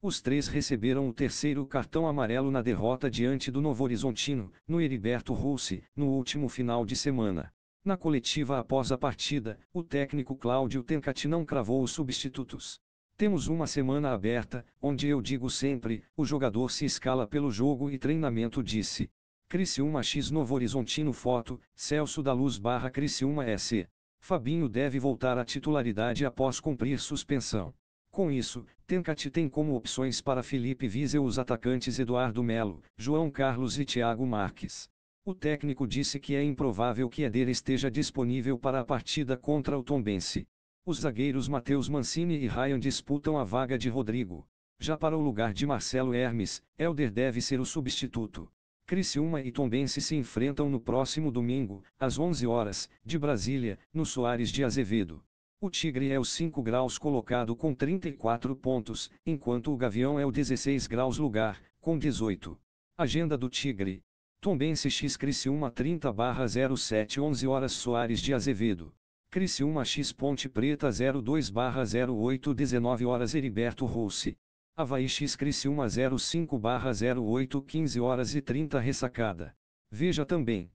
Os três receberam o terceiro cartão amarelo na derrota diante do Novo Horizontino, no Heriberto Russi, no último final de semana. Na coletiva após a partida, o técnico Cláudio Tencati não cravou os substitutos. Temos uma semana aberta, onde eu digo sempre, o jogador se escala pelo jogo e treinamento disse. Criciúma X Novo Horizontino Foto, Celso da Luz barra Criciúma S. Fabinho deve voltar à titularidade após cumprir suspensão. Com isso, Tencati tem como opções para Felipe Wiesel os atacantes Eduardo Melo, João Carlos e Thiago Marques. O técnico disse que é improvável que Eder esteja disponível para a partida contra o Tombense. Os zagueiros Matheus Mancini e Ryan disputam a vaga de Rodrigo. Já para o lugar de Marcelo Hermes, Elder deve ser o substituto. Criciúma e Tombense se enfrentam no próximo domingo, às 11 horas, de Brasília, no Soares de Azevedo. O tigre é o 5 graus colocado com 34 pontos, enquanto o gavião é o 16 graus lugar, com 18. Agenda do tigre. Tombense X Criciúma 30 barra 07 11 horas Soares de Azevedo. Criciúma X Ponte Preta 02 barra 08 19 horas Heriberto Rousse. Havaí X Criciúma 05 barra 08 15 horas e 30 ressacada. Veja também.